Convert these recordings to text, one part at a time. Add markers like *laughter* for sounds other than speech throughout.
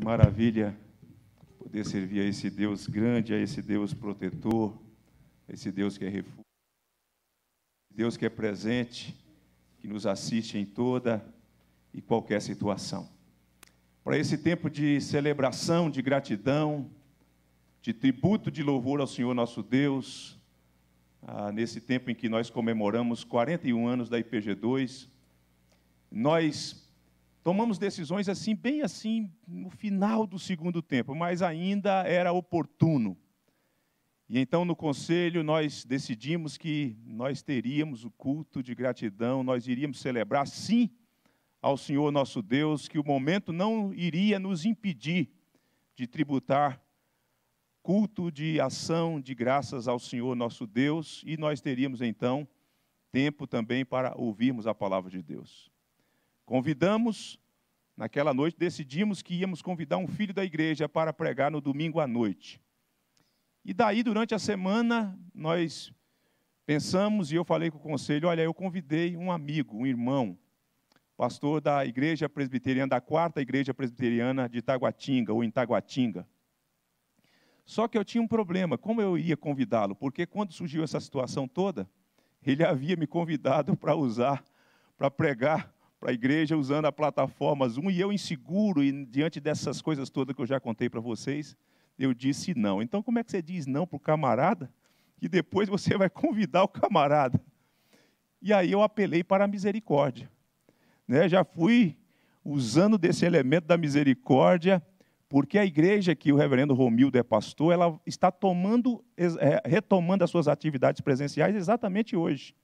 Que maravilha poder servir a esse Deus grande, a esse Deus protetor, a esse Deus que é refúgio, Deus que é presente, que nos assiste em toda e qualquer situação. Para esse tempo de celebração, de gratidão, de tributo de louvor ao Senhor nosso Deus, ah, nesse tempo em que nós comemoramos 41 anos da IPG2, nós Tomamos decisões assim, bem assim, no final do segundo tempo, mas ainda era oportuno. E então no conselho nós decidimos que nós teríamos o culto de gratidão, nós iríamos celebrar sim ao Senhor nosso Deus, que o momento não iria nos impedir de tributar culto de ação de graças ao Senhor nosso Deus, e nós teríamos então tempo também para ouvirmos a palavra de Deus. Convidamos, naquela noite, decidimos que íamos convidar um filho da igreja para pregar no domingo à noite. E daí, durante a semana, nós pensamos e eu falei com o conselho: olha, eu convidei um amigo, um irmão, pastor da igreja presbiteriana, da quarta igreja presbiteriana de Itaguatinga, ou em Itaguatinga. Só que eu tinha um problema: como eu ia convidá-lo? Porque quando surgiu essa situação toda, ele havia me convidado *laughs* para usar, para pregar para a igreja usando a plataforma Zoom e eu inseguro e diante dessas coisas todas que eu já contei para vocês, eu disse não. Então como é que você diz não para o camarada e depois você vai convidar o camarada? E aí eu apelei para a misericórdia. Né? Já fui usando desse elemento da misericórdia, porque a igreja que o reverendo Romildo é pastor, ela está tomando, é, retomando as suas atividades presenciais exatamente hoje.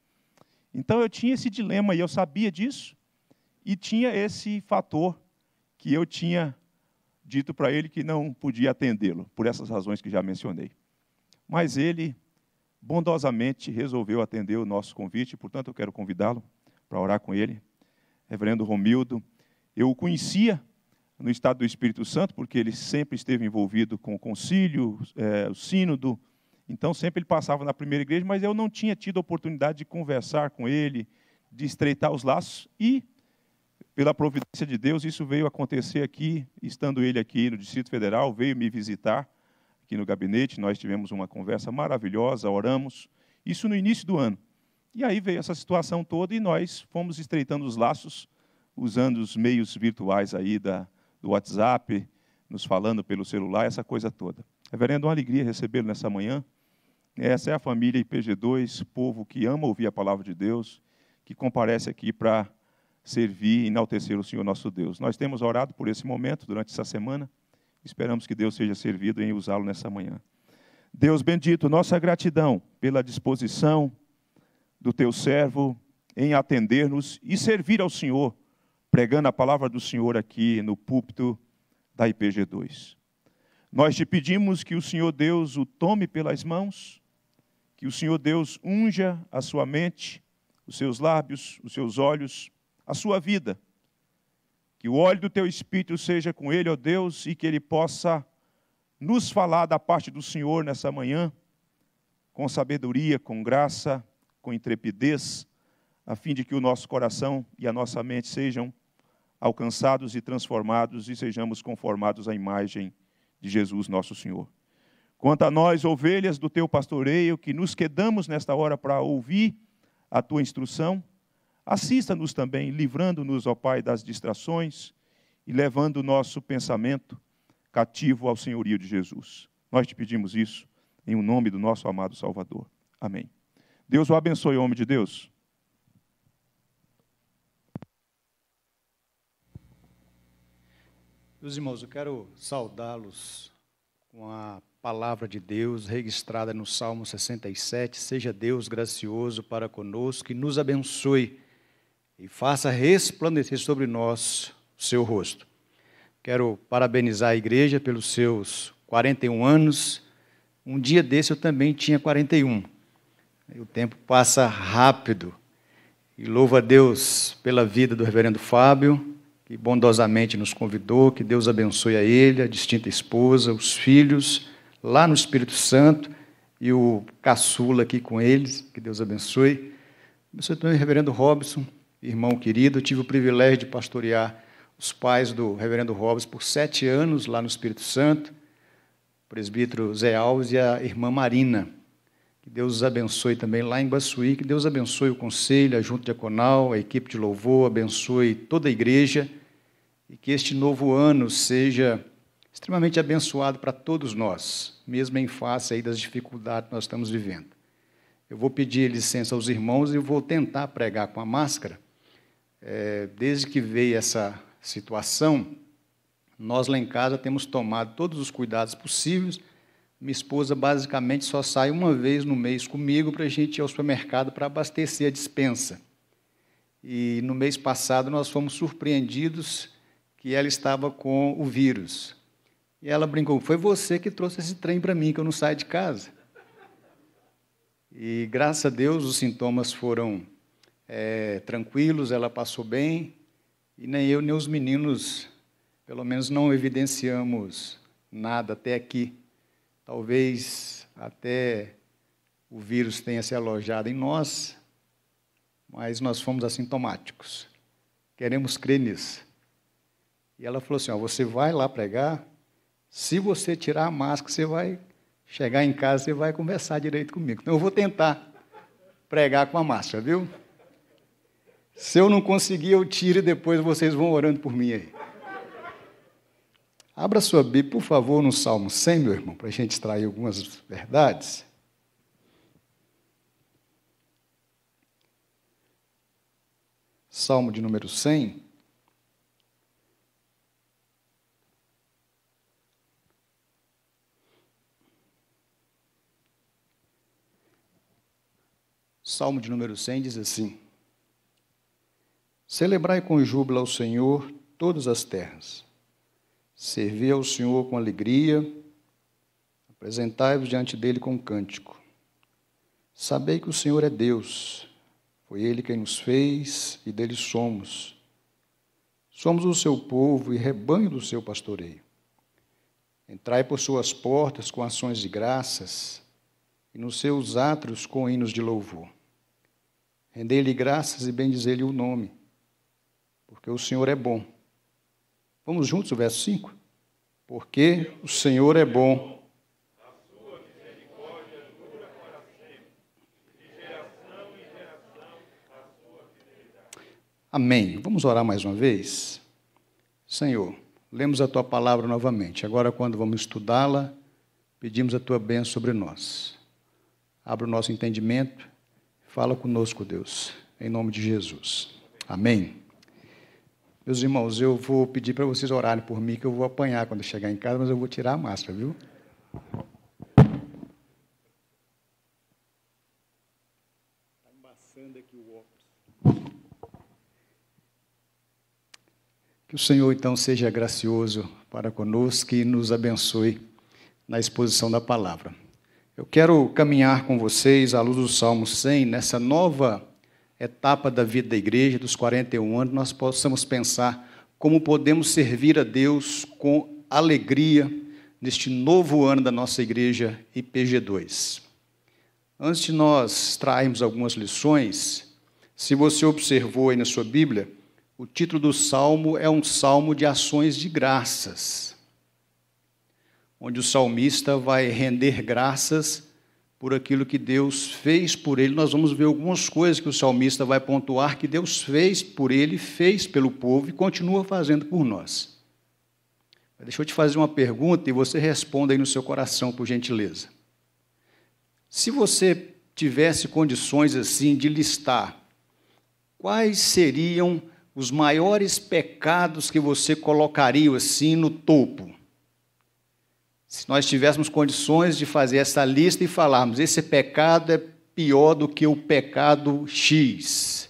Então eu tinha esse dilema e eu sabia disso, e tinha esse fator que eu tinha dito para ele que não podia atendê-lo, por essas razões que já mencionei. Mas ele bondosamente resolveu atender o nosso convite, portanto eu quero convidá-lo para orar com ele. Reverendo Romildo, eu o conhecia no estado do Espírito Santo, porque ele sempre esteve envolvido com o concílio, é, o sínodo, então sempre ele passava na primeira igreja, mas eu não tinha tido a oportunidade de conversar com ele, de estreitar os laços, e pela providência de Deus, isso veio acontecer aqui, estando ele aqui no Distrito Federal, veio me visitar aqui no gabinete, nós tivemos uma conversa maravilhosa, oramos, isso no início do ano. E aí veio essa situação toda e nós fomos estreitando os laços, usando os meios virtuais aí da, do WhatsApp, nos falando pelo celular, essa coisa toda. Reverendo, uma alegria recebê-lo nessa manhã. Essa é a família IPG2, povo que ama ouvir a palavra de Deus, que comparece aqui para servir e enaltecer o Senhor nosso Deus. Nós temos orado por esse momento durante essa semana. Esperamos que Deus seja servido em usá-lo nessa manhã. Deus bendito, nossa gratidão pela disposição do teu servo em atender-nos e servir ao Senhor, pregando a palavra do Senhor aqui no púlpito da IPG2. Nós te pedimos que o Senhor Deus o tome pelas mãos, que o Senhor Deus unja a sua mente, os seus lábios, os seus olhos, a sua vida. Que o óleo do teu espírito seja com ele, ó Deus, e que ele possa nos falar da parte do Senhor nessa manhã, com sabedoria, com graça, com intrepidez, a fim de que o nosso coração e a nossa mente sejam alcançados e transformados e sejamos conformados à imagem de Jesus nosso Senhor. Quanto a nós, ovelhas do teu pastoreio, que nos quedamos nesta hora para ouvir a tua instrução, Assista-nos também, livrando-nos, ó Pai, das distrações e levando o nosso pensamento cativo ao senhorio de Jesus. Nós te pedimos isso em o nome do nosso amado Salvador. Amém. Deus o abençoe, homem de Deus. Meus irmãos, eu quero saudá-los com a palavra de Deus registrada no Salmo 67. Seja Deus gracioso para conosco e nos abençoe e faça resplandecer sobre nós o seu rosto. Quero parabenizar a igreja pelos seus 41 anos. Um dia desse eu também tinha 41. O tempo passa rápido. E louvo a Deus pela vida do reverendo Fábio, que bondosamente nos convidou. Que Deus abençoe a ele, a distinta esposa, os filhos, lá no Espírito Santo e o caçula aqui com eles. Que Deus abençoe. Abençoe também o reverendo Robson, irmão querido, tive o privilégio de pastorear os pais do reverendo Robes por sete anos lá no Espírito Santo, o presbítero Zé Alves e a irmã Marina. Que Deus os abençoe também lá em Baçuí, que Deus abençoe o conselho, a junta diaconal, a equipe de louvor, abençoe toda a igreja e que este novo ano seja extremamente abençoado para todos nós, mesmo em face aí das dificuldades que nós estamos vivendo. Eu vou pedir licença aos irmãos e vou tentar pregar com a máscara, é, desde que veio essa situação, nós lá em casa temos tomado todos os cuidados possíveis. Minha esposa basicamente só sai uma vez no mês comigo para a gente ir ao supermercado para abastecer a dispensa. E no mês passado nós fomos surpreendidos que ela estava com o vírus. E ela brincou: Foi você que trouxe esse trem para mim, que eu não saio de casa. E graças a Deus os sintomas foram é, tranquilos, ela passou bem, e nem eu nem os meninos, pelo menos, não evidenciamos nada até aqui. Talvez até o vírus tenha se alojado em nós, mas nós fomos assintomáticos. Queremos crer nisso. E ela falou assim: ó, você vai lá pregar, se você tirar a máscara, você vai chegar em casa, você vai conversar direito comigo. Então eu vou tentar pregar com a máscara, viu? Se eu não conseguir, eu tiro e depois vocês vão orando por mim aí. Abra sua Bíblia, por favor, no Salmo 100, meu irmão, para a gente extrair algumas verdades. Salmo de número 100. Salmo de número 100 diz assim: Celebrai com júbilo ao Senhor todas as terras. Servi ao Senhor com alegria, apresentai-vos diante dele com um cântico. Sabei que o Senhor é Deus, foi ele quem nos fez e dele somos. Somos o seu povo e rebanho do seu pastoreio. Entrai por suas portas com ações de graças e nos seus átrios com hinos de louvor. Rendei-lhe graças e bendizei-lhe o nome porque o Senhor é bom. Vamos juntos o verso 5? Porque o Senhor é bom. Amém. Vamos orar mais uma vez? Senhor, lemos a tua palavra novamente. Agora, quando vamos estudá-la, pedimos a tua bênção sobre nós. Abra o nosso entendimento. Fala conosco, Deus. Em nome de Jesus. Amém. Meus irmãos, eu vou pedir para vocês orarem por mim, que eu vou apanhar quando chegar em casa, mas eu vou tirar a máscara, viu? Está embaçando aqui o óculos. Que o Senhor, então, seja gracioso para conosco e nos abençoe na exposição da palavra. Eu quero caminhar com vocês à luz do Salmo 100, nessa nova etapa da vida da igreja, dos 41 anos, nós possamos pensar como podemos servir a Deus com alegria neste novo ano da nossa igreja IPG2. Antes de nós trairmos algumas lições, se você observou aí na sua Bíblia, o título do salmo é um salmo de ações de graças, onde o salmista vai render graças por aquilo que Deus fez por ele. Nós vamos ver algumas coisas que o salmista vai pontuar que Deus fez por ele, fez pelo povo e continua fazendo por nós. Deixa eu te fazer uma pergunta e você responda aí no seu coração, por gentileza. Se você tivesse condições assim de listar quais seriam os maiores pecados que você colocaria assim no topo, se nós tivéssemos condições de fazer essa lista e falarmos, esse pecado é pior do que o pecado X.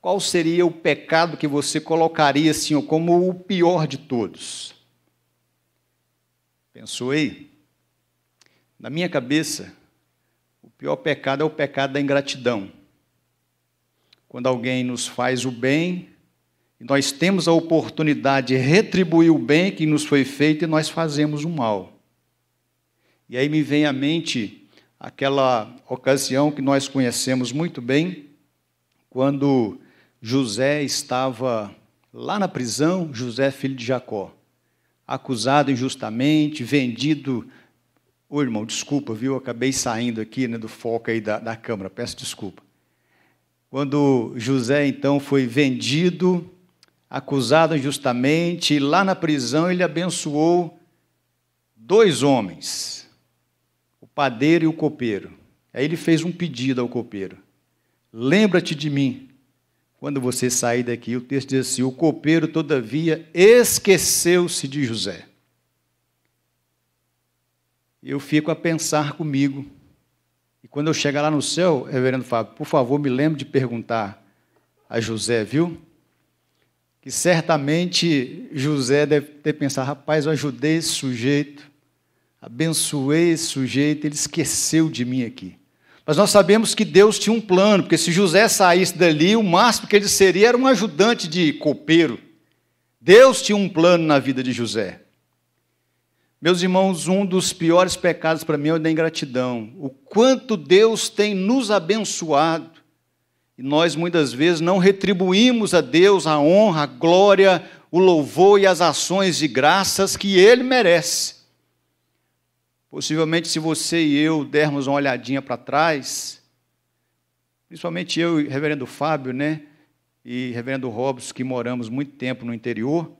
Qual seria o pecado que você colocaria assim, como o pior de todos? Pensou aí? Na minha cabeça, o pior pecado é o pecado da ingratidão. Quando alguém nos faz o bem nós temos a oportunidade de retribuir o bem que nos foi feito e nós fazemos o mal. E aí me vem à mente aquela ocasião que nós conhecemos muito bem, quando José estava lá na prisão, José, filho de Jacó, acusado injustamente, vendido. Ô oh, irmão, desculpa, viu? acabei saindo aqui né, do foco aí da, da câmara, peço desculpa. Quando José então foi vendido acusado injustamente, e lá na prisão ele abençoou dois homens, o padeiro e o copeiro. Aí ele fez um pedido ao copeiro: Lembra-te de mim. Quando você sair daqui, o texto diz assim: O copeiro, todavia, esqueceu-se de José. Eu fico a pensar comigo. E quando eu chegar lá no céu, reverendo Fábio, por favor, me lembre de perguntar a José, viu? que certamente José deve ter pensado: rapaz, eu ajudei esse sujeito, abençoei esse sujeito, ele esqueceu de mim aqui. Mas nós sabemos que Deus tinha um plano, porque se José saísse dali, o máximo que ele seria era um ajudante de copeiro. Deus tinha um plano na vida de José. Meus irmãos, um dos piores pecados para mim é o da ingratidão. O quanto Deus tem nos abençoado e nós muitas vezes não retribuímos a Deus a honra, a glória, o louvor e as ações de graças que Ele merece. Possivelmente, se você e eu dermos uma olhadinha para trás, principalmente eu e Reverendo Fábio, né? E Reverendo Robson, que moramos muito tempo no interior.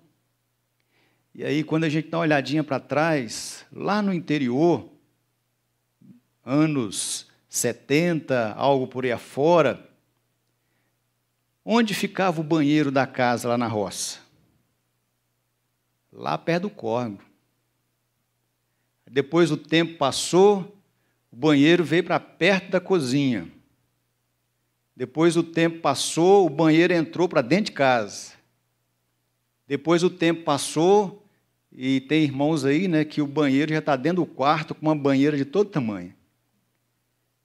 E aí, quando a gente dá uma olhadinha para trás, lá no interior, anos 70, algo por aí afora, Onde ficava o banheiro da casa lá na roça? Lá perto do córrego. Depois o tempo passou, o banheiro veio para perto da cozinha. Depois o tempo passou, o banheiro entrou para dentro de casa. Depois o tempo passou, e tem irmãos aí, né, que o banheiro já está dentro do quarto com uma banheira de todo tamanho.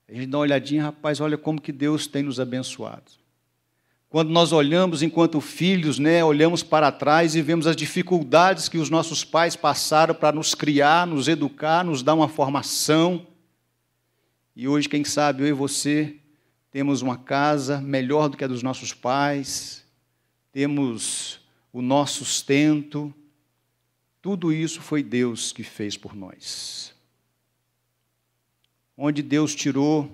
A gente dá uma olhadinha, rapaz, olha como que Deus tem nos abençoado. Quando nós olhamos enquanto filhos, né, olhamos para trás e vemos as dificuldades que os nossos pais passaram para nos criar, nos educar, nos dar uma formação. E hoje, quem sabe, eu e você temos uma casa melhor do que a dos nossos pais, temos o nosso sustento. Tudo isso foi Deus que fez por nós. Onde Deus tirou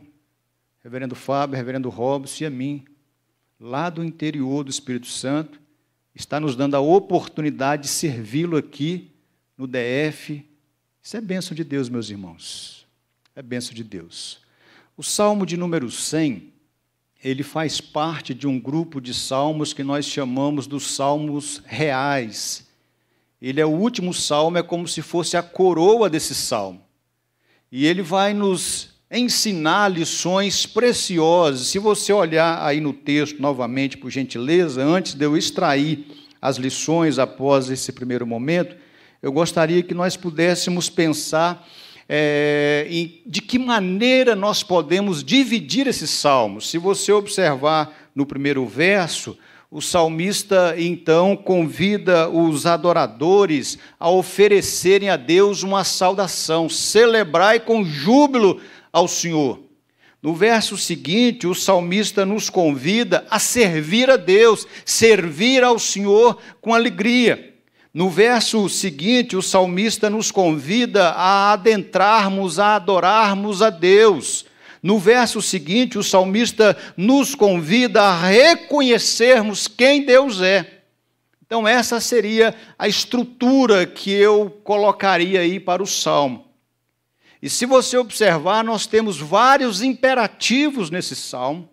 reverendo Fábio, reverendo Robson e a mim lá do interior do Espírito Santo, está nos dando a oportunidade de servi-lo aqui no DF. Isso é bênção de Deus, meus irmãos. É bênção de Deus. O Salmo de número 100, ele faz parte de um grupo de salmos que nós chamamos dos salmos reais. Ele é o último salmo, é como se fosse a coroa desse salmo. E ele vai nos ensinar lições preciosas. Se você olhar aí no texto novamente, por gentileza, antes de eu extrair as lições após esse primeiro momento, eu gostaria que nós pudéssemos pensar é, em de que maneira nós podemos dividir esse salmo. Se você observar no primeiro verso, o salmista então convida os adoradores a oferecerem a Deus uma saudação, celebrai com júbilo ao Senhor. No verso seguinte, o salmista nos convida a servir a Deus, servir ao Senhor com alegria. No verso seguinte, o salmista nos convida a adentrarmos, a adorarmos a Deus. No verso seguinte, o salmista nos convida a reconhecermos quem Deus é. Então, essa seria a estrutura que eu colocaria aí para o salmo. E se você observar, nós temos vários imperativos nesse salmo.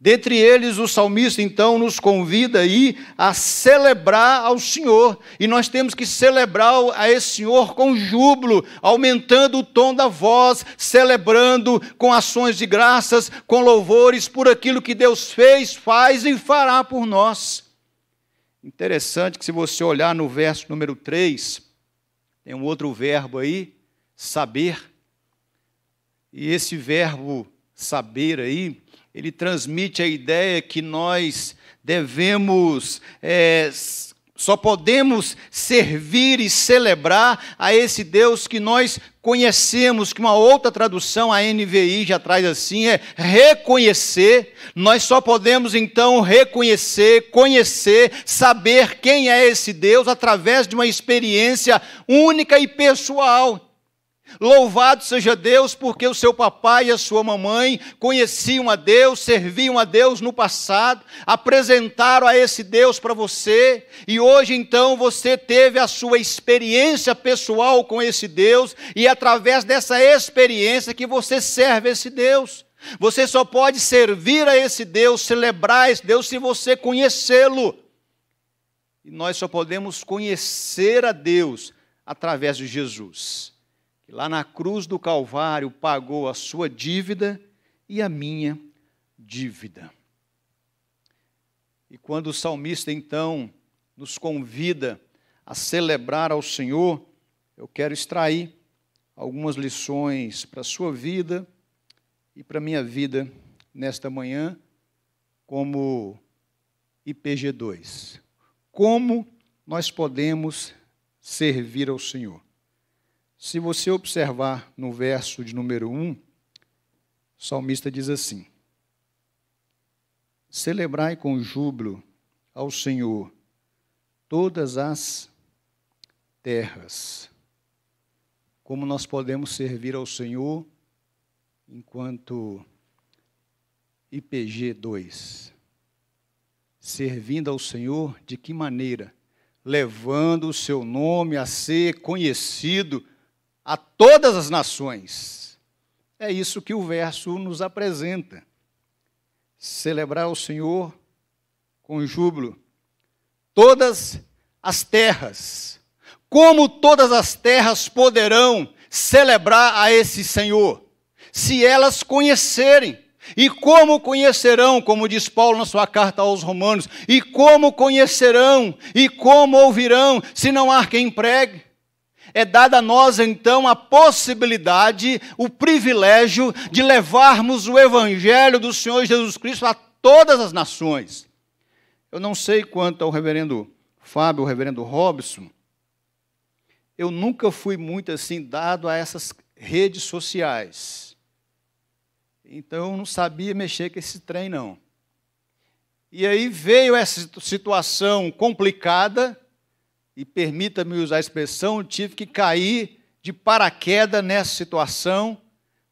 Dentre eles, o salmista então nos convida aí a celebrar ao Senhor, e nós temos que celebrar a esse Senhor com júbilo, aumentando o tom da voz, celebrando com ações de graças, com louvores por aquilo que Deus fez, faz e fará por nós. Interessante que, se você olhar no verso número 3, tem um outro verbo aí, saber. E esse verbo saber aí, ele transmite a ideia que nós devemos, é, só podemos servir e celebrar a esse Deus que nós conhecemos, que uma outra tradução, a NVI já traz assim, é reconhecer. Nós só podemos então reconhecer, conhecer, saber quem é esse Deus através de uma experiência única e pessoal. Louvado seja Deus, porque o seu papai e a sua mamãe conheciam a Deus, serviam a Deus no passado, apresentaram a esse Deus para você, e hoje então você teve a sua experiência pessoal com esse Deus, e é através dessa experiência que você serve esse Deus. Você só pode servir a esse Deus, celebrar esse Deus, se você conhecê-lo. E nós só podemos conhecer a Deus através de Jesus que lá na cruz do Calvário pagou a sua dívida e a minha dívida. E quando o salmista então nos convida a celebrar ao Senhor, eu quero extrair algumas lições para a sua vida e para a minha vida nesta manhã, como IPG2. Como nós podemos servir ao Senhor? Se você observar no verso de número 1, o salmista diz assim: Celebrai com júbilo ao Senhor todas as terras. Como nós podemos servir ao Senhor enquanto IPG 2? Servindo ao Senhor de que maneira? Levando o seu nome a ser conhecido a todas as nações. É isso que o verso nos apresenta. Celebrar o Senhor com júbilo. Todas as terras. Como todas as terras poderão celebrar a esse Senhor? Se elas conhecerem. E como conhecerão, como diz Paulo na sua carta aos Romanos, e como conhecerão, e como ouvirão, se não há quem pregue? é dada a nós então a possibilidade, o privilégio de levarmos o evangelho do Senhor Jesus Cristo a todas as nações. Eu não sei quanto ao reverendo Fábio, o reverendo Robson, eu nunca fui muito assim dado a essas redes sociais. Então eu não sabia mexer com esse trem não. E aí veio essa situação complicada e permita-me usar a expressão, tive que cair de paraquedas nessa situação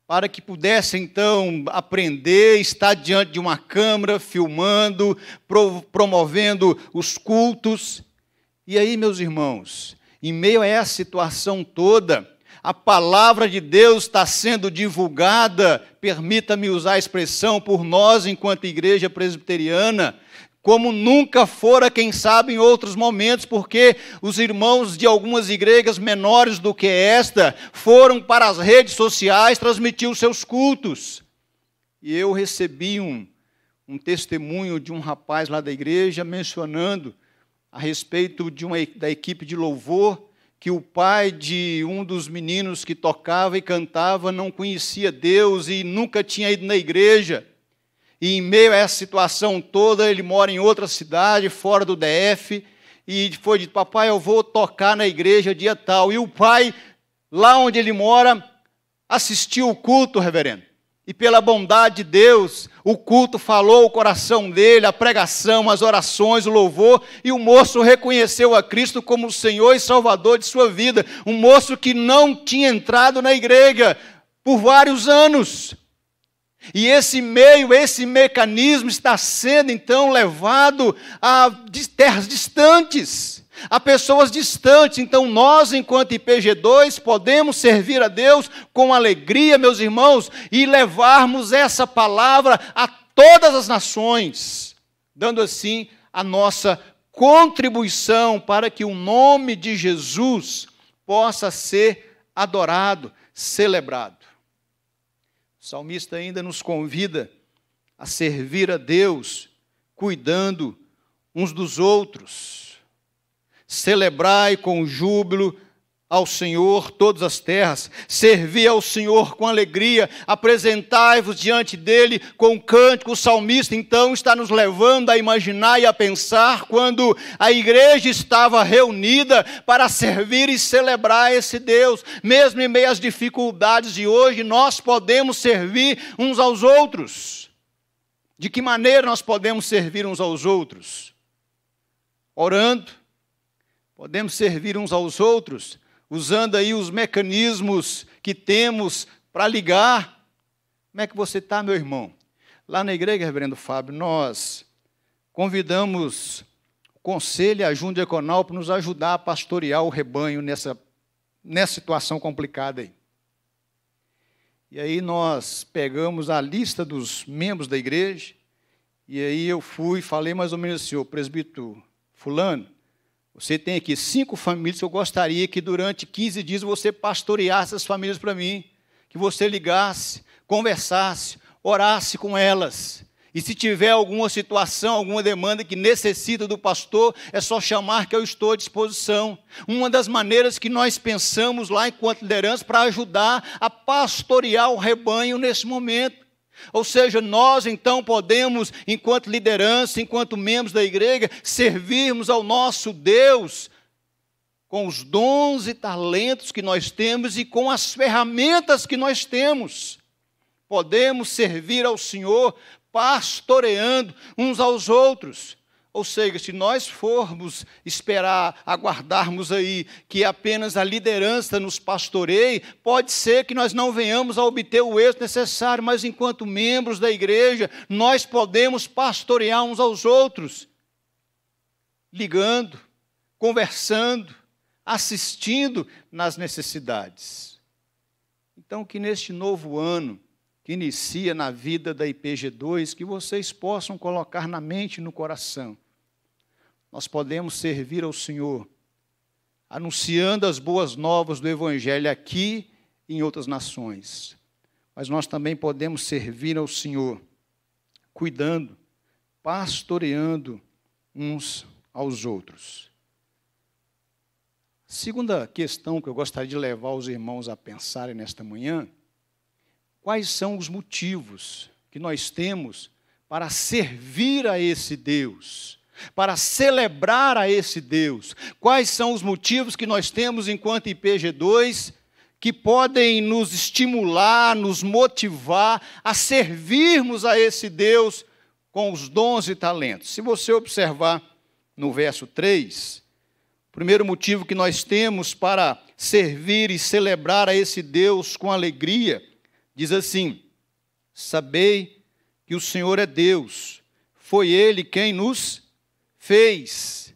para que pudesse então aprender, estar diante de uma câmera, filmando, promovendo os cultos. E aí, meus irmãos, em meio a essa situação toda, a palavra de Deus está sendo divulgada, permita-me usar a expressão, por nós, enquanto igreja presbiteriana, como nunca fora, quem sabe, em outros momentos, porque os irmãos de algumas igrejas menores do que esta foram para as redes sociais transmitir os seus cultos. E eu recebi um, um testemunho de um rapaz lá da igreja mencionando a respeito de uma, da equipe de louvor que o pai de um dos meninos que tocava e cantava não conhecia Deus e nunca tinha ido na igreja. E em meio a essa situação toda, ele mora em outra cidade, fora do DF, e foi dito: Papai, eu vou tocar na igreja dia tal. E o pai, lá onde ele mora, assistiu o culto, reverendo. E pela bondade de Deus, o culto falou o coração dele, a pregação, as orações, o louvor, e o moço reconheceu a Cristo como o Senhor e Salvador de sua vida. Um moço que não tinha entrado na igreja por vários anos. E esse meio, esse mecanismo está sendo então levado a terras distantes, a pessoas distantes. Então nós, enquanto IPG2, podemos servir a Deus com alegria, meus irmãos, e levarmos essa palavra a todas as nações, dando assim a nossa contribuição para que o nome de Jesus possa ser adorado, celebrado. O salmista ainda nos convida a servir a Deus, cuidando uns dos outros. Celebrai com júbilo ao Senhor todas as terras, servi ao Senhor com alegria, apresentai-vos diante dele com um cântico. O salmista então está nos levando a imaginar e a pensar quando a igreja estava reunida para servir e celebrar esse Deus, mesmo em meio às dificuldades de hoje, nós podemos servir uns aos outros. De que maneira nós podemos servir uns aos outros? Orando, podemos servir uns aos outros usando aí os mecanismos que temos para ligar. Como é que você está, meu irmão? Lá na igreja, reverendo Fábio, nós convidamos o conselho e a Junta Econal para nos ajudar a pastorear o rebanho nessa, nessa situação complicada aí. E aí nós pegamos a lista dos membros da igreja, e aí eu fui e falei mais ou menos assim, o presbítero fulano, você tem aqui cinco famílias que eu gostaria que durante 15 dias você pastoreasse essas famílias para mim, que você ligasse, conversasse, orasse com elas. E se tiver alguma situação, alguma demanda que necessita do pastor, é só chamar que eu estou à disposição. Uma das maneiras que nós pensamos lá enquanto liderança para ajudar a pastorear o rebanho nesse momento ou seja, nós então podemos, enquanto liderança, enquanto membros da igreja, servirmos ao nosso Deus com os dons e talentos que nós temos e com as ferramentas que nós temos. Podemos servir ao Senhor pastoreando uns aos outros. Ou seja, se nós formos esperar, aguardarmos aí que apenas a liderança nos pastoreie, pode ser que nós não venhamos a obter o êxito necessário, mas enquanto membros da igreja, nós podemos pastorear uns aos outros, ligando, conversando, assistindo nas necessidades. Então, que neste novo ano, que inicia na vida da IPG2, que vocês possam colocar na mente e no coração nós podemos servir ao Senhor, anunciando as boas novas do Evangelho aqui e em outras nações. Mas nós também podemos servir ao Senhor, cuidando, pastoreando uns aos outros. Segunda questão que eu gostaria de levar os irmãos a pensarem nesta manhã: quais são os motivos que nós temos para servir a esse Deus para celebrar a esse Deus? Quais são os motivos que nós temos enquanto IPG2 que podem nos estimular, nos motivar a servirmos a esse Deus com os dons e talentos? Se você observar no verso 3, o primeiro motivo que nós temos para servir e celebrar a esse Deus com alegria, diz assim: Sabei que o Senhor é Deus, foi Ele quem nos fez,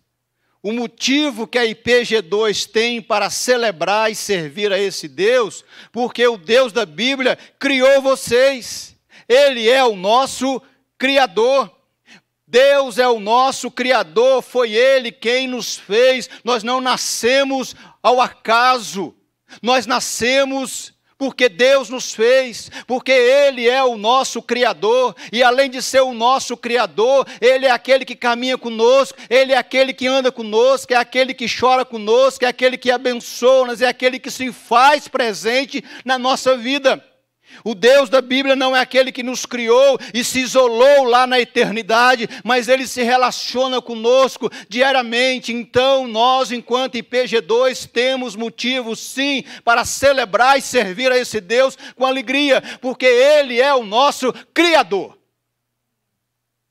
o motivo que a IPG2 tem para celebrar e servir a esse Deus, porque o Deus da Bíblia criou vocês. Ele é o nosso Criador. Deus é o nosso Criador, foi Ele quem nos fez. Nós não nascemos ao acaso, nós nascemos porque Deus nos fez, porque Ele é o nosso Criador, e além de ser o nosso Criador, Ele é aquele que caminha conosco, Ele é aquele que anda conosco, é aquele que chora conosco, é aquele que abençoa-nos, é aquele que se faz presente na nossa vida. O Deus da Bíblia não é aquele que nos criou e se isolou lá na eternidade, mas ele se relaciona conosco diariamente. Então, nós, enquanto IPG2, temos motivos, sim, para celebrar e servir a esse Deus com alegria, porque ele é o nosso Criador.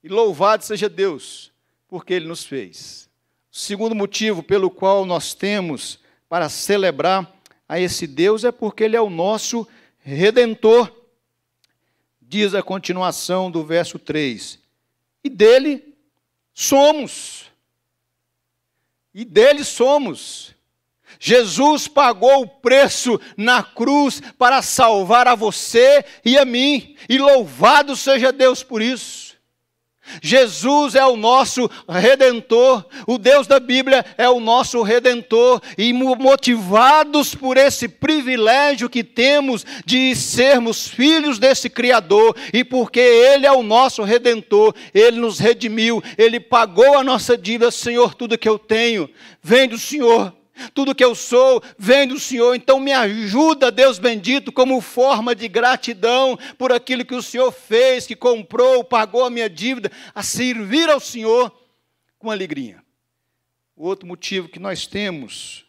E louvado seja Deus, porque ele nos fez. O segundo motivo pelo qual nós temos para celebrar a esse Deus é porque ele é o nosso Criador redentor, diz a continuação do verso 3: E dele somos. E dele somos. Jesus pagou o preço na cruz para salvar a você e a mim, e louvado seja Deus por isso. Jesus é o nosso redentor, o Deus da Bíblia é o nosso redentor, e motivados por esse privilégio que temos de sermos filhos desse Criador, e porque Ele é o nosso redentor, Ele nos redimiu, Ele pagou a nossa dívida, Senhor, tudo que eu tenho vem do Senhor. Tudo que eu sou vem do Senhor, então me ajuda, Deus bendito, como forma de gratidão por aquilo que o Senhor fez, que comprou, pagou a minha dívida, a servir ao Senhor com alegria. O outro motivo que nós temos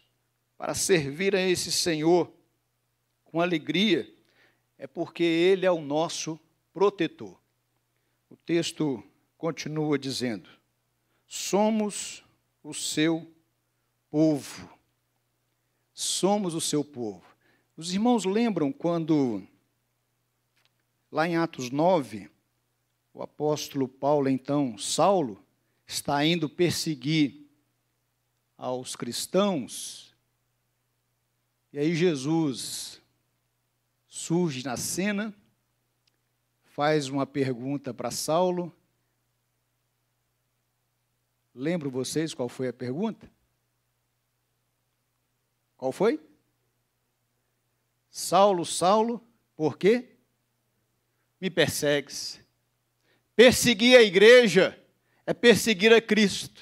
para servir a esse Senhor com alegria é porque Ele é o nosso protetor. O texto continua dizendo: somos o seu povo somos o seu povo. Os irmãos lembram quando, lá em Atos 9, o apóstolo Paulo, então, Saulo, está indo perseguir aos cristãos, e aí Jesus surge na cena, faz uma pergunta para Saulo. Lembro vocês qual foi a pergunta? Qual foi? Saulo, Saulo, por quê? Me persegues. Perseguir a igreja é perseguir a Cristo.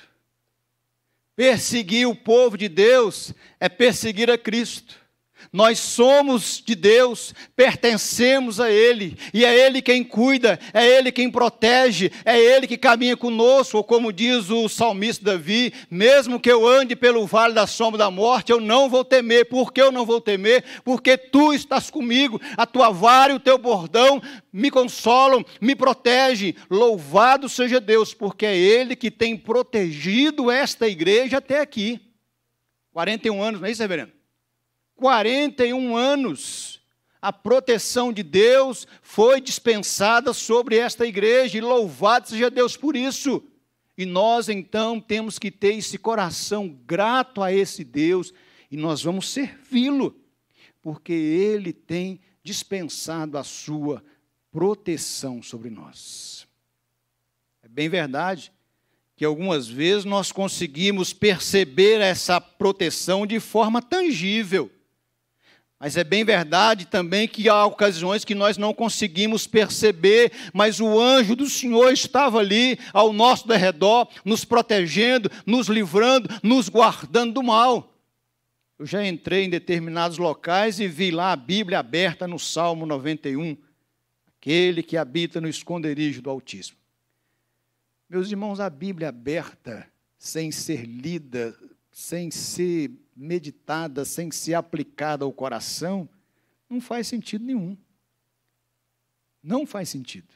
Perseguir o povo de Deus é perseguir a Cristo. Nós somos de Deus, pertencemos a Ele, e é Ele quem cuida, é Ele quem protege, é Ele que caminha conosco, ou como diz o salmista Davi: mesmo que eu ande pelo vale da sombra da morte, eu não vou temer. Por que eu não vou temer? Porque tu estás comigo, a tua vara e o teu bordão me consolam, me protegem. Louvado seja Deus, porque é Ele que tem protegido esta igreja até aqui. 41 anos, não é isso, reverendo? 41 anos, a proteção de Deus foi dispensada sobre esta igreja, e louvado seja Deus por isso. E nós então temos que ter esse coração grato a esse Deus, e nós vamos servi-lo, porque ele tem dispensado a sua proteção sobre nós. É bem verdade que algumas vezes nós conseguimos perceber essa proteção de forma tangível. Mas é bem verdade também que há ocasiões que nós não conseguimos perceber, mas o anjo do Senhor estava ali ao nosso derredor, nos protegendo, nos livrando, nos guardando do mal. Eu já entrei em determinados locais e vi lá a Bíblia aberta no Salmo 91, aquele que habita no esconderijo do Altíssimo. Meus irmãos, a Bíblia aberta, sem ser lida, sem ser meditada, sem ser aplicada ao coração, não faz sentido nenhum. Não faz sentido.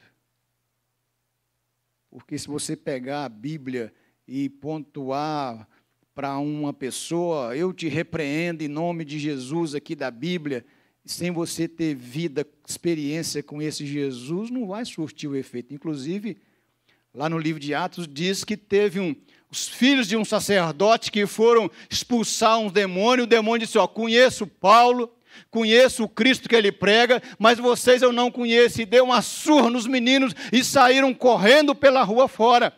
Porque se você pegar a Bíblia e pontuar para uma pessoa, eu te repreendo em nome de Jesus aqui da Bíblia, sem você ter vida, experiência com esse Jesus, não vai surtir o efeito. Inclusive, lá no livro de Atos diz que teve um, os filhos de um sacerdote que foram expulsar um demônio, o demônio disse: Ó, conheço Paulo, conheço o Cristo que ele prega, mas vocês eu não conheço. E deu uma surra nos meninos e saíram correndo pela rua fora.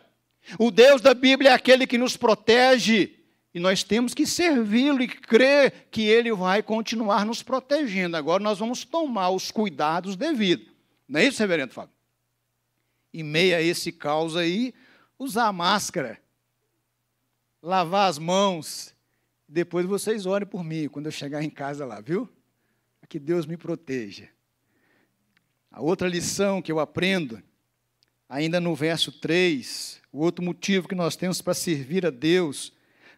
O Deus da Bíblia é aquele que nos protege. E nós temos que servi-lo e crer que ele vai continuar nos protegendo. Agora nós vamos tomar os cuidados devidos. Não é isso, reverendo Fábio? Em meio a esse caos aí, usar máscara lavar as mãos. Depois vocês orem por mim quando eu chegar em casa lá, viu? Que Deus me proteja. A outra lição que eu aprendo, ainda no verso 3, o outro motivo que nós temos para servir a Deus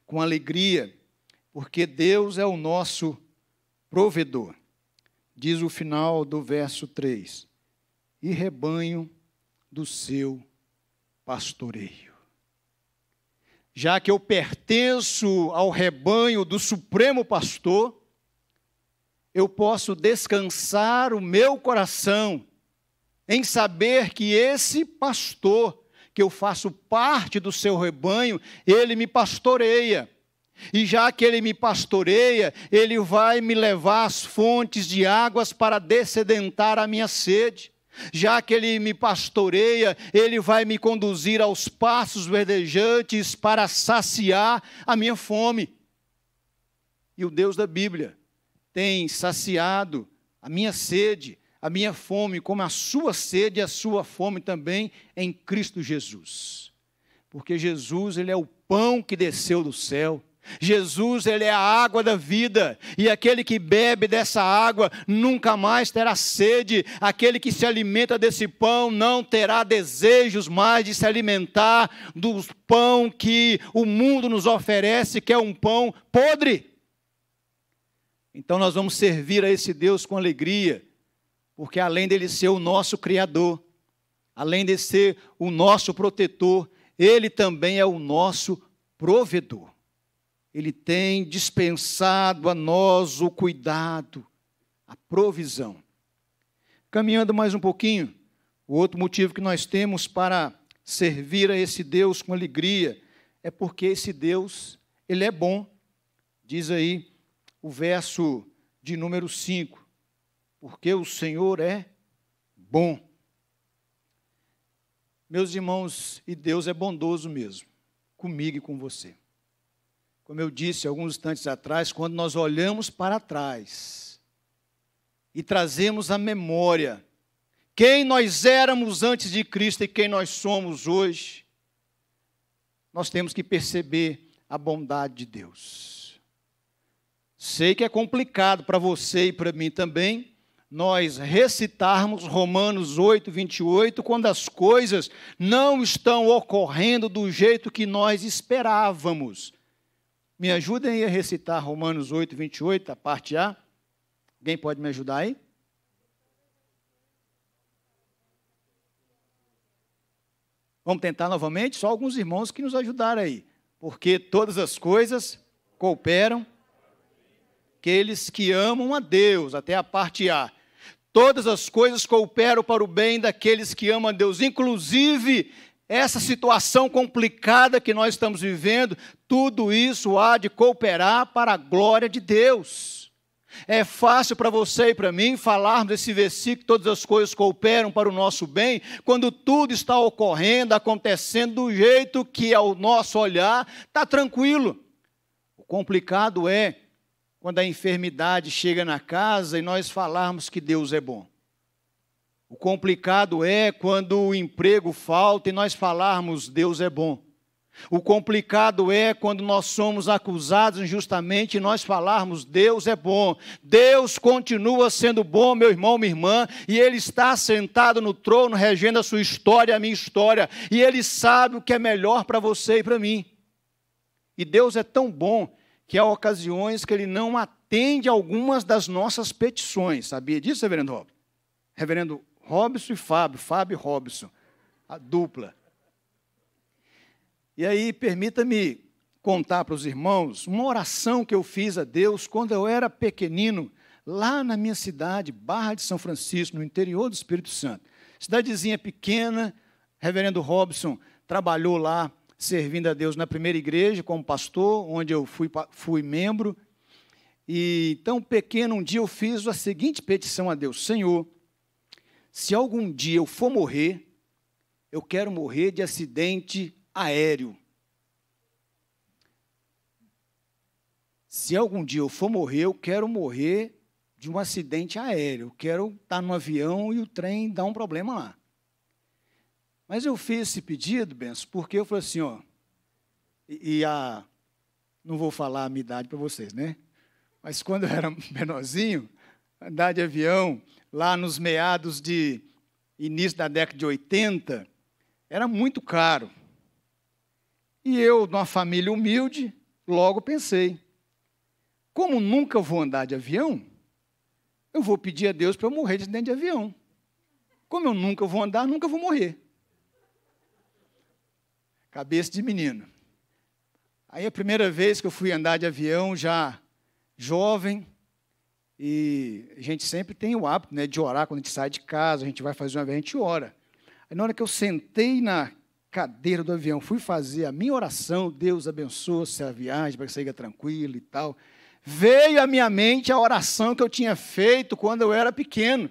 com alegria, porque Deus é o nosso provedor. Diz o final do verso 3: e rebanho do seu pastoreio já que eu pertenço ao rebanho do Supremo Pastor, eu posso descansar o meu coração em saber que esse pastor, que eu faço parte do seu rebanho, ele me pastoreia. E já que ele me pastoreia, ele vai me levar às fontes de águas para dessedentar a minha sede já que Ele me pastoreia, Ele vai me conduzir aos passos verdejantes para saciar a minha fome. E o Deus da Bíblia tem saciado a minha sede, a minha fome, como a sua sede e a sua fome também em Cristo Jesus. Porque Jesus, Ele é o pão que desceu do céu Jesus, ele é a água da vida, e aquele que bebe dessa água nunca mais terá sede, aquele que se alimenta desse pão não terá desejos mais de se alimentar do pão que o mundo nos oferece, que é um pão podre. Então nós vamos servir a esse Deus com alegria, porque além dele ser o nosso criador, além de ser o nosso protetor, ele também é o nosso provedor. Ele tem dispensado a nós o cuidado, a provisão. Caminhando mais um pouquinho, o outro motivo que nós temos para servir a esse Deus com alegria é porque esse Deus, ele é bom. Diz aí o verso de número 5, porque o Senhor é bom. Meus irmãos, e Deus é bondoso mesmo, comigo e com você como eu disse alguns instantes atrás, quando nós olhamos para trás e trazemos à memória quem nós éramos antes de Cristo e quem nós somos hoje, nós temos que perceber a bondade de Deus. Sei que é complicado para você e para mim também nós recitarmos Romanos 8, 28, quando as coisas não estão ocorrendo do jeito que nós esperávamos. Me ajudem a recitar Romanos 8, 28, a parte A. Alguém pode me ajudar aí? Vamos tentar novamente? Só alguns irmãos que nos ajudaram aí. Porque todas as coisas cooperam aqueles que amam a Deus, até a parte A. Todas as coisas cooperam para o bem daqueles que amam a Deus, inclusive essa situação complicada que nós estamos vivendo, tudo isso há de cooperar para a glória de Deus. É fácil para você e para mim falarmos esse versículo, todas as coisas cooperam para o nosso bem, quando tudo está ocorrendo, acontecendo do jeito que, ao é nosso olhar, está tranquilo. O complicado é quando a enfermidade chega na casa e nós falarmos que Deus é bom. O complicado é quando o emprego falta e nós falarmos Deus é bom. O complicado é quando nós somos acusados injustamente e nós falarmos Deus é bom. Deus continua sendo bom, meu irmão, minha irmã, e Ele está sentado no trono, regendo a sua história, a minha história, e Ele sabe o que é melhor para você e para mim. E Deus é tão bom que há ocasiões que Ele não atende algumas das nossas petições. Sabia disso, Reverendo Rob? Reverendo Robson e Fábio, Fábio e Robson, a dupla. E aí, permita-me contar para os irmãos uma oração que eu fiz a Deus quando eu era pequenino, lá na minha cidade, Barra de São Francisco, no interior do Espírito Santo. Cidadezinha pequena, reverendo Robson trabalhou lá, servindo a Deus na primeira igreja como pastor, onde eu fui, fui membro. E tão pequeno, um dia eu fiz a seguinte petição a Deus: Senhor, se algum dia eu for morrer, eu quero morrer de acidente aéreo. Se algum dia eu for morrer, eu quero morrer de um acidente aéreo. Eu quero estar no avião e o trem dá um problema lá. Mas eu fiz esse pedido, Benço, porque eu falei assim, ó, e, e a, não vou falar a minha idade para vocês, né? Mas quando eu era *laughs* menorzinho, andar de avião, lá nos meados de início da década de 80, era muito caro. E eu, de uma família humilde, logo pensei: como nunca vou andar de avião, eu vou pedir a Deus para eu morrer de dentro de avião. Como eu nunca vou andar, nunca vou morrer. Cabeça de menino. Aí a primeira vez que eu fui andar de avião, já jovem, e a gente sempre tem o hábito né, de orar quando a gente sai de casa, a gente vai fazer uma vez, a gente ora. Aí, na hora que eu sentei na cadeira do avião, fui fazer a minha oração, Deus abençoe a viagem para que seja tranquila e tal. Veio à minha mente a oração que eu tinha feito quando eu era pequeno.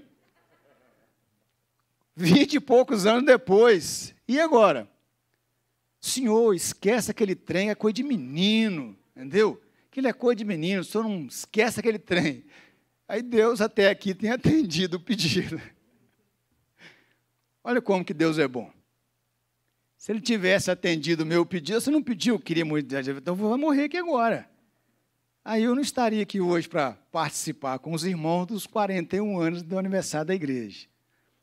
Vinte e poucos anos depois. E agora? Senhor, esquece aquele trem, é coisa de menino, entendeu? Aquilo é coisa de menino, o senhor não esquece aquele trem. Aí Deus até aqui tem *laughs* atendido o pedido. Olha como que Deus é bom. Se ele tivesse atendido o meu pedido, você não pediu, eu queria muito, então vou morrer aqui agora. Aí eu não estaria aqui hoje para participar com os irmãos dos 41 anos do aniversário da igreja.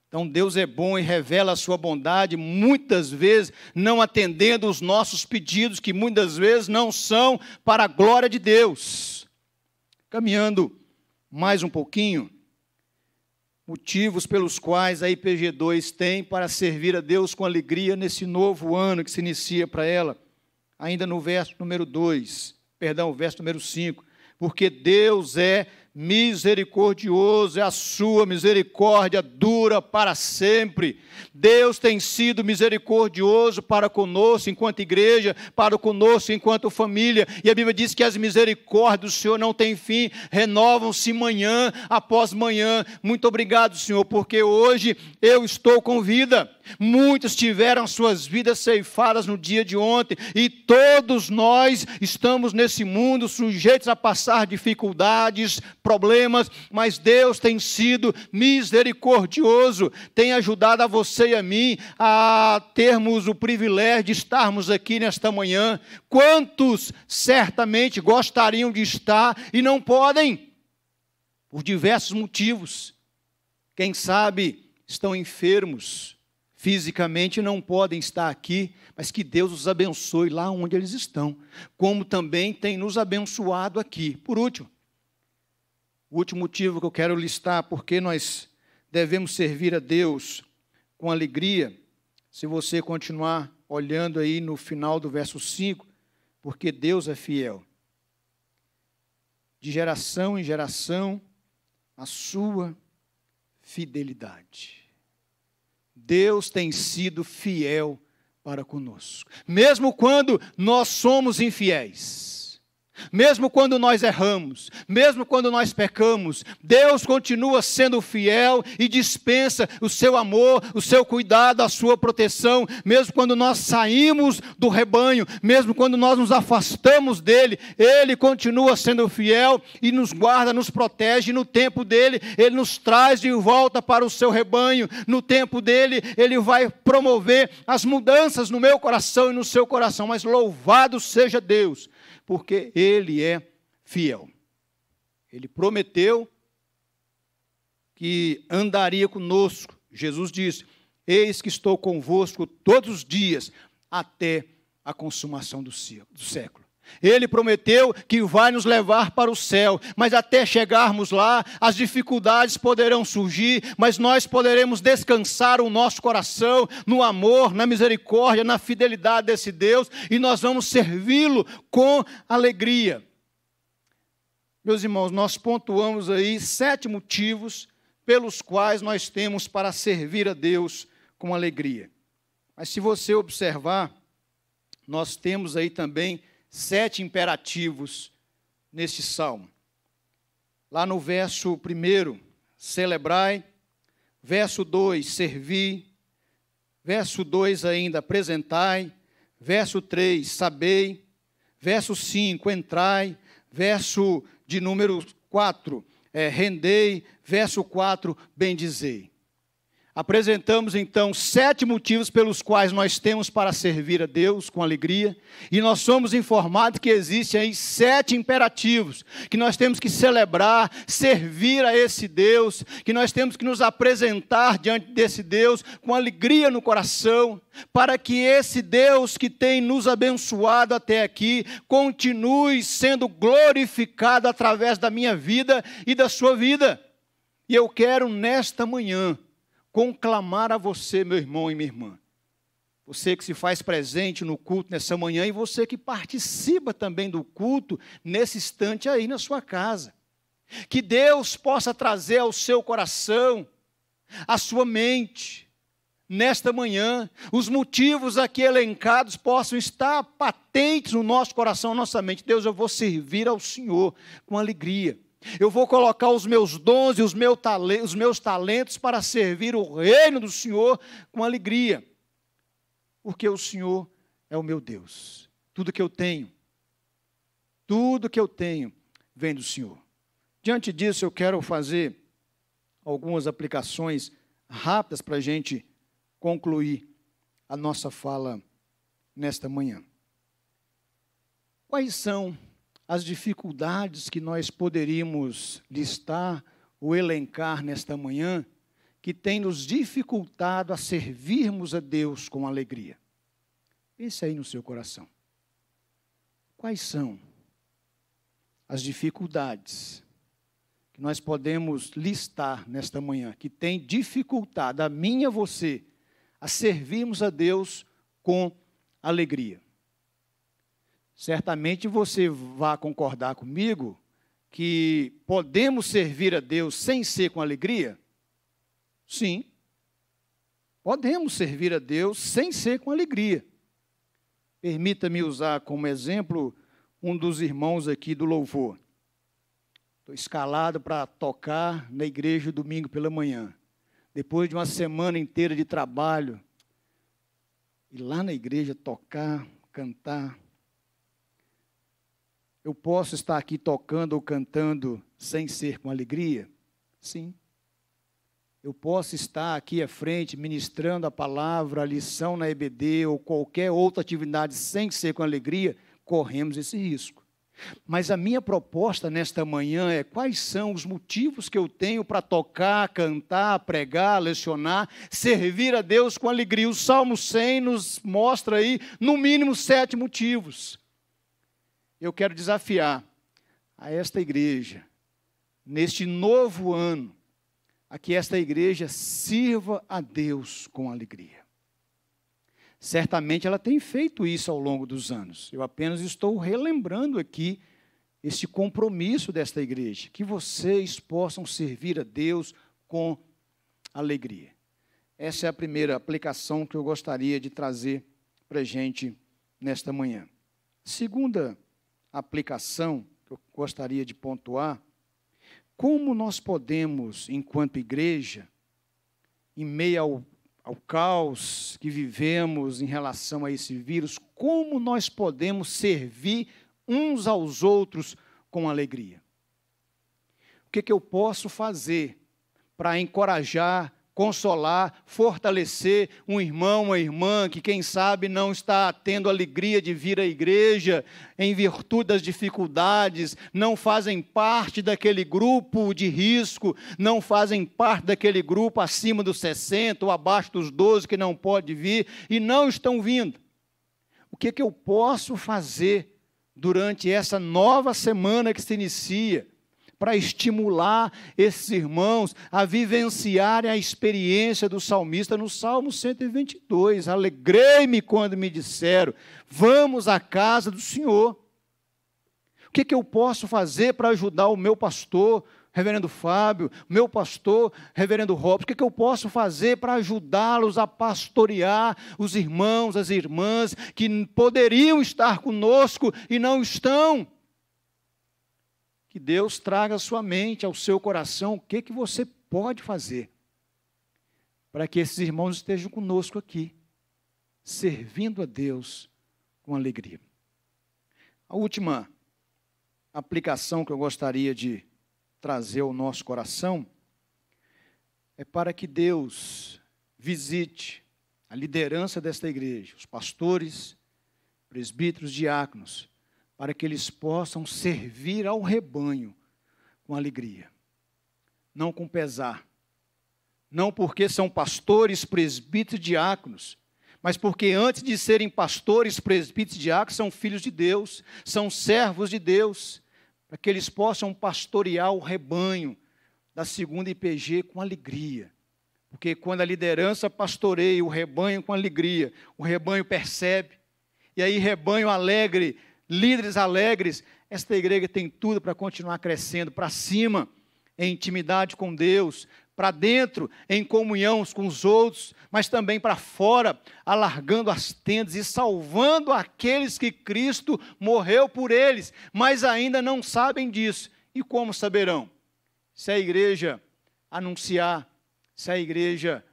Então Deus é bom e revela a sua bondade, muitas vezes não atendendo os nossos pedidos, que muitas vezes não são para a glória de Deus. Caminhando mais um pouquinho motivos pelos quais a IPG2 tem para servir a Deus com alegria nesse novo ano que se inicia para ela, ainda no verso número 2, perdão, verso número 5, porque Deus é misericordioso, é a sua misericórdia dura para sempre. Deus tem sido misericordioso para conosco enquanto igreja, para conosco enquanto família. E a Bíblia diz que as misericórdias do Senhor não têm fim, renovam-se manhã após manhã. Muito obrigado, Senhor, porque hoje eu estou com vida. Muitos tiveram suas vidas ceifadas no dia de ontem, e todos nós estamos nesse mundo sujeitos a passar dificuldades, problemas, mas Deus tem sido misericordioso, tem ajudado a você e a mim a termos o privilégio de estarmos aqui nesta manhã. Quantos certamente gostariam de estar e não podem, por diversos motivos. Quem sabe estão enfermos fisicamente não podem estar aqui, mas que Deus os abençoe lá onde eles estão, como também tem nos abençoado aqui. Por último, o último motivo que eu quero listar porque nós devemos servir a Deus com alegria, se você continuar olhando aí no final do verso 5, porque Deus é fiel. De geração em geração, a sua fidelidade. Deus tem sido fiel para conosco, mesmo quando nós somos infiéis. Mesmo quando nós erramos, mesmo quando nós pecamos, Deus continua sendo fiel e dispensa o seu amor, o seu cuidado, a sua proteção, mesmo quando nós saímos do rebanho, mesmo quando nós nos afastamos dele, ele continua sendo fiel e nos guarda, nos protege no tempo dele, ele nos traz de volta para o seu rebanho. No tempo dele, ele vai promover as mudanças no meu coração e no seu coração, mas louvado seja Deus porque ele é fiel. Ele prometeu que andaria conosco. Jesus disse: Eis que estou convosco todos os dias até a consumação do século. Ele prometeu que vai nos levar para o céu, mas até chegarmos lá, as dificuldades poderão surgir, mas nós poderemos descansar o nosso coração no amor, na misericórdia, na fidelidade desse Deus e nós vamos servi-lo com alegria. Meus irmãos, nós pontuamos aí sete motivos pelos quais nós temos para servir a Deus com alegria. Mas se você observar, nós temos aí também sete imperativos neste salmo. Lá no verso 1, celebrai. Verso 2, servi. Verso 2 ainda, apresentai. Verso 3, sabei. Verso 5, entrai. Verso de número 4, é, eh, rendei. Verso 4, bendizei. Apresentamos então sete motivos pelos quais nós temos para servir a Deus com alegria, e nós somos informados que existem aí sete imperativos que nós temos que celebrar, servir a esse Deus, que nós temos que nos apresentar diante desse Deus com alegria no coração, para que esse Deus que tem nos abençoado até aqui continue sendo glorificado através da minha vida e da sua vida. E eu quero nesta manhã conclamar a você, meu irmão e minha irmã. Você que se faz presente no culto nessa manhã e você que participa também do culto nesse instante aí na sua casa. Que Deus possa trazer ao seu coração, à sua mente, nesta manhã, os motivos aqui elencados possam estar patentes no nosso coração, na nossa mente. Deus, eu vou servir ao Senhor com alegria. Eu vou colocar os meus dons e os meus talentos para servir o reino do Senhor com alegria, porque o Senhor é o meu Deus. Tudo que eu tenho, tudo que eu tenho vem do Senhor. Diante disso, eu quero fazer algumas aplicações rápidas para a gente concluir a nossa fala nesta manhã. Quais são as dificuldades que nós poderíamos listar ou elencar nesta manhã, que tem nos dificultado a servirmos a Deus com alegria. Pense aí no seu coração. Quais são as dificuldades que nós podemos listar nesta manhã, que tem dificultado a mim e a você a servirmos a Deus com alegria? Certamente você vai concordar comigo que podemos servir a Deus sem ser com alegria? Sim. Podemos servir a Deus sem ser com alegria. Permita-me usar como exemplo um dos irmãos aqui do louvor. Estou escalado para tocar na igreja domingo pela manhã. Depois de uma semana inteira de trabalho, ir lá na igreja tocar, cantar, eu posso estar aqui tocando ou cantando sem ser com alegria? Sim. Eu posso estar aqui à frente ministrando a palavra, a lição na EBD ou qualquer outra atividade sem ser com alegria? Corremos esse risco. Mas a minha proposta nesta manhã é quais são os motivos que eu tenho para tocar, cantar, pregar, lecionar, servir a Deus com alegria. O Salmo 100 nos mostra aí, no mínimo, sete motivos eu quero desafiar a esta igreja, neste novo ano, a que esta igreja sirva a Deus com alegria. Certamente ela tem feito isso ao longo dos anos. Eu apenas estou relembrando aqui esse compromisso desta igreja, que vocês possam servir a Deus com alegria. Essa é a primeira aplicação que eu gostaria de trazer para a gente nesta manhã. Segunda aplicação que eu gostaria de pontuar. Como nós podemos, enquanto igreja, em meio ao, ao caos que vivemos em relação a esse vírus, como nós podemos servir uns aos outros com alegria? O que, que eu posso fazer para encorajar consolar, fortalecer um irmão, uma irmã que, quem sabe, não está tendo alegria de vir à igreja em virtude das dificuldades, não fazem parte daquele grupo de risco, não fazem parte daquele grupo acima dos 60 ou abaixo dos 12 que não pode vir e não estão vindo. O que, é que eu posso fazer durante essa nova semana que se inicia? para estimular esses irmãos a vivenciarem a experiência do salmista no Salmo 122. Alegrei-me quando me disseram: Vamos à casa do Senhor. O que, é que eu posso fazer para ajudar o meu pastor? Reverendo Fábio, meu pastor, Reverendo Robson, o que, é que eu posso fazer para ajudá-los a pastorear os irmãos, as irmãs que poderiam estar conosco e não estão? que Deus traga à sua mente, ao seu coração, o que, que você pode fazer para que esses irmãos estejam conosco aqui, servindo a Deus com alegria. A última aplicação que eu gostaria de trazer ao nosso coração é para que Deus visite a liderança desta igreja, os pastores, presbíteros, diáconos, para que eles possam servir ao rebanho com alegria, não com pesar, não porque são pastores, presbíteros e diáconos, mas porque antes de serem pastores, presbíteros e diáconos, são filhos de Deus, são servos de Deus, para que eles possam pastorear o rebanho da segunda IPG com alegria. Porque quando a liderança pastoreia o rebanho com alegria, o rebanho percebe, e aí rebanho alegre líderes alegres. Esta igreja tem tudo para continuar crescendo para cima, em intimidade com Deus, para dentro, em comunhão com os outros, mas também para fora, alargando as tendas e salvando aqueles que Cristo morreu por eles, mas ainda não sabem disso. E como saberão? Se a igreja anunciar, se a igreja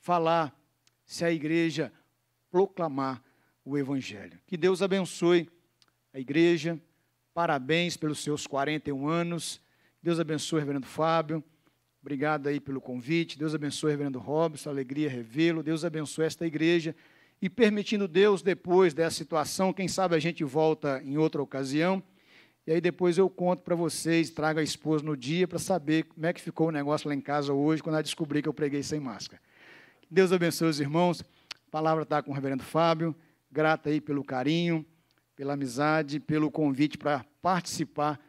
falar, se a igreja proclamar o Evangelho. Que Deus abençoe a igreja. Parabéns pelos seus 41 anos. Deus abençoe o reverendo Fábio. Obrigado aí pelo convite. Deus abençoe o reverendo Robson. Alegria revê-lo. Deus abençoe esta igreja. E permitindo Deus, depois dessa situação, quem sabe a gente volta em outra ocasião. E aí depois eu conto para vocês, trago a esposa no dia para saber como é que ficou o negócio lá em casa hoje, quando ela descobriu que eu preguei sem máscara. Deus abençoe os irmãos. A palavra está com o reverendo Fábio. Grata aí pelo carinho, pela amizade, pelo convite para participar